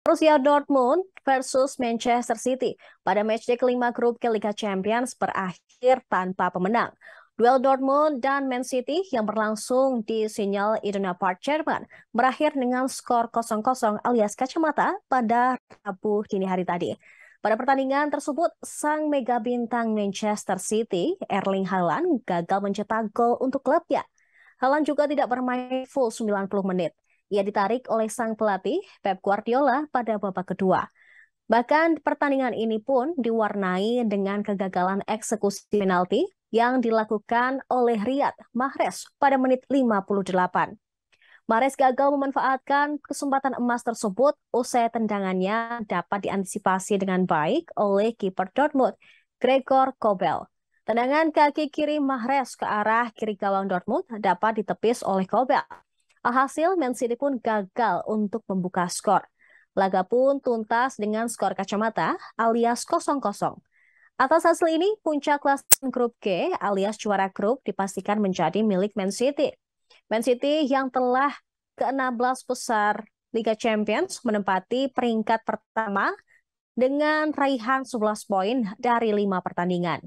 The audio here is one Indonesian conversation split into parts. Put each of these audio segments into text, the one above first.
Borussia Dortmund versus Manchester City pada matchday kelima grup ke Liga Champions berakhir tanpa pemenang. Duel Dortmund dan Man City yang berlangsung di sinyal Iduna Park, Jerman, berakhir dengan skor 0-0 alias kacamata pada Rabu dini hari tadi. Pada pertandingan tersebut, sang mega bintang Manchester City, Erling Haaland, gagal mencetak gol untuk klubnya. Haaland juga tidak bermain full 90 menit. Ia ditarik oleh sang pelatih Pep Guardiola pada babak kedua. Bahkan pertandingan ini pun diwarnai dengan kegagalan eksekusi penalti yang dilakukan oleh Riyad Mahrez pada menit 58. Mahrez gagal memanfaatkan kesempatan emas tersebut usai tendangannya dapat diantisipasi dengan baik oleh kiper Dortmund, Gregor Kobel. Tendangan kaki kiri Mahrez ke arah kiri gawang Dortmund dapat ditepis oleh Kobel. Alhasil, Man City pun gagal untuk membuka skor. Laga pun tuntas dengan skor kacamata alias 0-0. Atas hasil ini, puncak kelas grup G alias juara grup dipastikan menjadi milik Man City. Man City yang telah ke-16 besar Liga Champions menempati peringkat pertama dengan raihan 11 poin dari 5 pertandingan.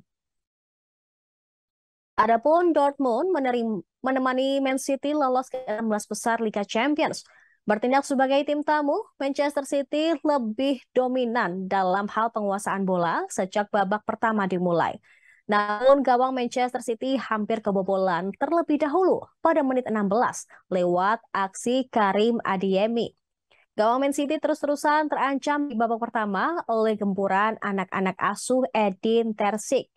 Adapun Dortmund menerim, menemani Man City lolos ke 16 besar Liga Champions. Bertindak sebagai tim tamu, Manchester City lebih dominan dalam hal penguasaan bola sejak babak pertama dimulai. Namun gawang Manchester City hampir kebobolan terlebih dahulu pada menit 16 lewat aksi Karim Adiemi. Gawang Man City terus-terusan terancam di babak pertama oleh gempuran anak-anak asuh Edin Terzic.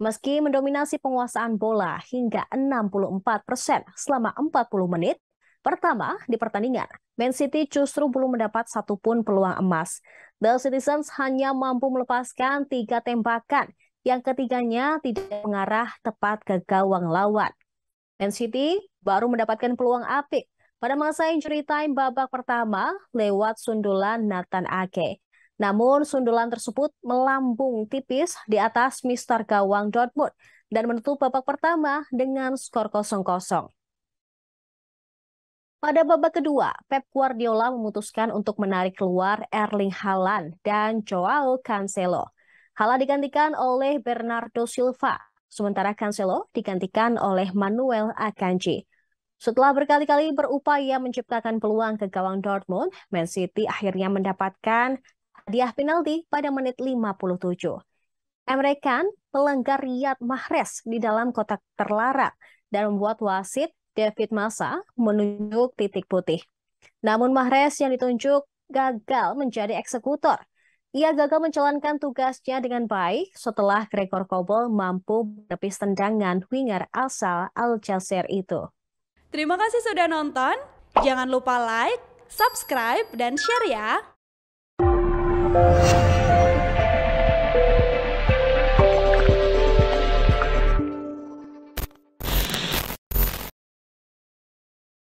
Meski mendominasi penguasaan bola hingga 64 persen selama 40 menit, pertama di pertandingan, Man City justru belum mendapat satupun peluang emas. The Citizens hanya mampu melepaskan tiga tembakan, yang ketiganya tidak mengarah tepat ke gawang lawan. Man City baru mendapatkan peluang apik pada masa injury time babak pertama lewat sundulan Nathan Ake. Namun sundulan tersebut melambung tipis di atas Mister Gawang Dortmund dan menutup babak pertama dengan skor 0-0. Pada babak kedua, Pep Guardiola memutuskan untuk menarik keluar Erling Haaland dan Joao Cancelo. Haaland digantikan oleh Bernardo Silva, sementara Cancelo digantikan oleh Manuel Akanji. Setelah berkali-kali berupaya menciptakan peluang ke gawang Dortmund, Man City akhirnya mendapatkan hadiah penalti pada menit 57. Emre Can pelenggar Riyad Mahrez di dalam kotak terlarang dan membuat wasit David Massa menunjuk titik putih. Namun Mahrez yang ditunjuk gagal menjadi eksekutor. Ia gagal menjalankan tugasnya dengan baik setelah Gregor Kobol mampu menepis tendangan winger asal Jazeera itu. Terima kasih sudah nonton. Jangan lupa like, subscribe, dan share ya. Thank you.